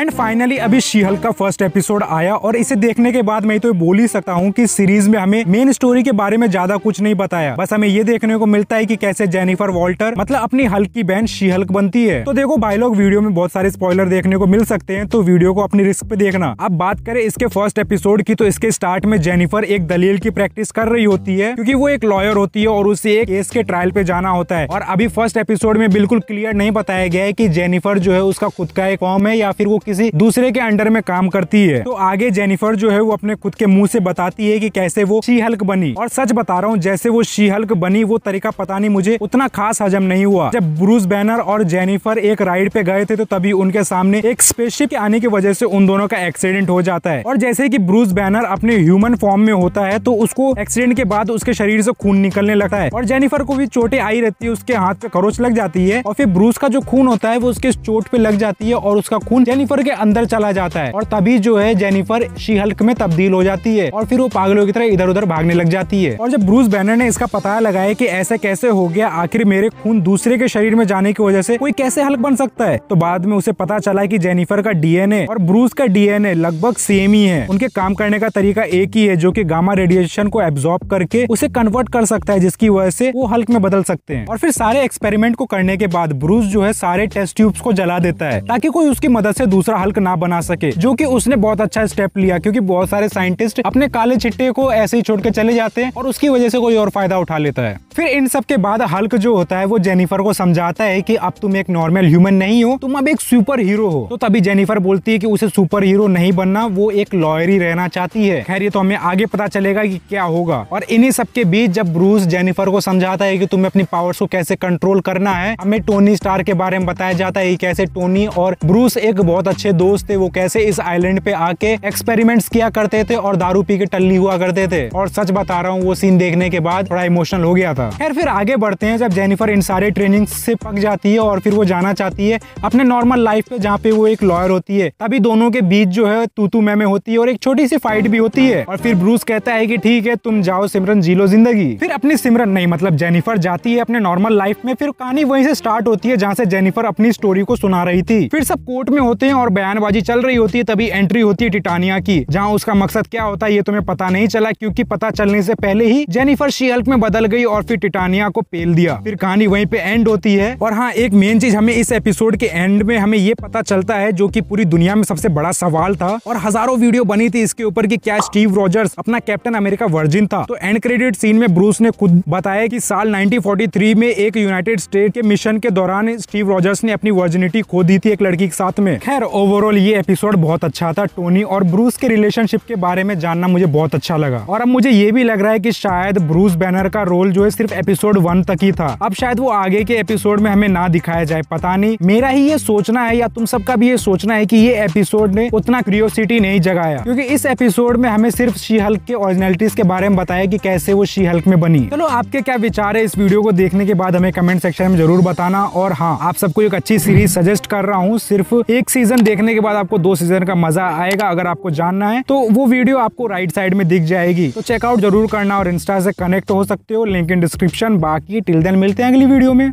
and finally अभी शीहल का first episode आया और इसे देखने के बाद मैं तो बोल ही सकता हूँ कि सीरीज में हमें मेन स्टोरी के बारे में ज्यादा कुछ नहीं बताया बस हमें ये देखने को मिलता है कि कैसे जेनिफर वॉल्टर मतलब अपनी हल्क की बहन शीहल्क बनती है तो देखो भाई लोग वीडियो में बहुत सारे स्पॉयलर देखने को मिल सकते हैं तो वीडियो को अपनी रिस्क पे देखना अब बात करें इसके फर्स्ट एपिसोड की तो इसके स्टार्ट में जेनिफर एक दलील की प्रैक्टिस कर रही होती है क्यूँकी वो एक लॉयर होती है और उसे एक केस के ट्रायल पे जाना होता है और अभी फर्स्ट एपिसोड में बिल्कुल क्लियर नहीं बताया गया है की जेनिफर जो है उसका खुद का एक फॉर्म है या फिर वो किसी दूसरे के अंडर में काम करती है तो आगे जेनिफर जो है वो अपने खुद के मुंह से बताती है कि कैसे वो शी हल्क बनी और सच बता रहा हूँ जैसे वो शी हल्क बनी वो तरीका पता नहीं मुझे उतना खास हजम नहीं हुआ जब ब्रूस बैनर और जेनिफर एक राइड पे गए थे तो तभी उनके सामने एक स्पेसशिप के आने की वजह से उन दोनों का एक्सीडेंट हो जाता है और जैसे की ब्रूस बैनर अपने ह्यूमन फॉर्म में होता है तो उसको एक्सीडेंट के बाद उसके शरीर से खून निकलने लगता है और जेनिफर को भी चोटे आई रहती है उसके हाथ पे खरोच लग जाती है और फिर ब्रूस का जो खून होता है वो उसके चोट पे लग जाती है और उसका खून जेनिफर जेनिफर के अंदर चला जाता है और तभी जो है जेनिफर शी हल्क में तब्दील हो जाती है और फिर वो पागलों की तरह इधर उधर भागने लग जाती है और जब ब्रूस बैनर ने इसका पता लगाया कि ऐसा कैसे हो गया आखिर मेरे खून दूसरे के शरीर में जाने की वजह से कोई कैसे हल्क बन सकता है तो बाद में उसे पता चला की जेनिफर का डीएनए और ब्रूस का डीएनए लगभग सेम ही है उनके काम करने का तरीका एक ही है जो की गामा रेडिएशन को एब्सॉर्ब करके उसे कन्वर्ट कर सकता है जिसकी वजह से वो हल्क में बदल सकते हैं और फिर सारे एक्सपेरिमेंट को करने के बाद ब्रूस जो है सारे टेस्ट ट्यूब्स को जला देता है ताकि कोई उसकी मदद से दूसरा हल्क ना बना सके जो की उसने बहुत अच्छा स्टेप लिया क्योंकि बहुत सारे साइंटिस्ट अपने काले चिट्टे को ऐसे ही छोड़ के चले जाते हैं और उसकी वजह से कोई और फायदा उठा लेता है फिर इन सब के बाद हल्क जो होता है वो जेनिफर को समझाता है कि अब तुम एक नॉर्मल ह्यूमन नहीं हो तुम अब एक सुपर हीरो हो तो तभी जेनिफर बोलती है कि उसे सुपर हीरो नहीं बनना वो एक लॉयर ही रहना चाहती है खैर ये तो हमें आगे पता चलेगा कि क्या होगा और इन्हीं सबके बीच जब ब्रूस जेनिफर को समझाता है कि तुम्हें अपनी पावर्स को कैसे कंट्रोल करना है हमें टोनी स्टार के बारे में बताया जाता है कैसे टोनी और ब्रूस एक बहुत बहुत अच्छे दोस्त थे वो कैसे इस आइलैंड पे आके एक्सपेरिमेंट्स किया करते थे और दारू पी के टल्ली हुआ करते थे और सच बता रहा हूँ वो सीन देखने के बाद थोड़ा इमोशनल हो गया था खैर फिर आगे बढ़ते हैं जब जेनिफर इन सारे ट्रेनिंग से पक जाती है और फिर वो जाना चाहती है अपने नॉर्मल लाइफ पे जहाँ पे वो एक लॉयर होती है तभी दोनों के बीच जो है तू तू मैं होती है और एक छोटी सी फाइट भी होती है और फिर ब्रूस कहता है की ठीक है तुम जाओ सिमरन जी लो जिंदगी फिर अपनी सिमरन नहीं मतलब जेनिफर जाती है अपने नॉर्मल लाइफ में फिर कहानी वहीं से स्टार्ट होती है जहाँ से जेनिफर अपनी स्टोरी को सुना रही थी फिर सब कोर्ट में होते हैं हैं और बयानबाजी चल रही होती है तभी एंट्री होती है टिटानिया की जहाँ उसका मकसद क्या होता है ये तुम्हें पता नहीं चला क्यूँकी पता चलने से पहले ही जेनिफर शीहल्क में बदल गई और फिर टिटानिया को पेल दिया फिर कहानी वही पे एंड होती है और हाँ एक मेन चीज हमें इस एपिसोड के एंड में हमें ये पता चलता है जो की पूरी दुनिया में सबसे बड़ा सवाल था और हजारों वीडियो बनी थी इसके ऊपर की क्या स्टीव रॉजर्स अपना कैप्टन अमेरिका वर्जिन था तो एंड क्रेडिट सीन में ब्रूस ने खुद बताया की साल 1943 में एक यूनाइटेड स्टेट के मिशन के दौरान स्टीव रॉजर्स ने अपनी वर्जिनिटी खो दी थी एक लड़की के साथ में खैर खैर ओवरऑल ये एपिसोड बहुत अच्छा था टोनी और ब्रूस के रिलेशनशिप के बारे में जानना मुझे बहुत अच्छा लगा और अब मुझे ये भी लग रहा है कि शायद ब्रूस बैनर का रोल जो है सिर्फ एपिसोड वन तक ही था अब शायद वो आगे के एपिसोड में हमें ना दिखाया जाए पता नहीं मेरा ही ये सोचना है या तुम सबका भी ये सोचना है की ये एपिसोड ने उतना क्रियोसिटी नहीं जगाया क्योंकि इस एपिसोड में हमें सिर्फ शी हल्क के ओरिजिनलिटीज के बारे में बताया कि कैसे वो शी हल्क में बनी चलो आपके क्या विचार है इस वीडियो को देखने के बाद हमें कमेंट सेक्शन में जरूर बताना और हाँ आप सबको एक अच्छी सीरीज सजेस्ट कर रहा हूँ सिर्फ एक सीजन सीजन देखने के बाद आपको दो सीजन का मजा आएगा अगर आपको जानना है तो वो वीडियो आपको राइट साइड में दिख जाएगी तो चेकआउट जरूर करना और इंस्टा से कनेक्ट हो सकते हो लिंक इन डिस्क्रिप्शन बाकी टिल देन मिलते हैं अगली वीडियो में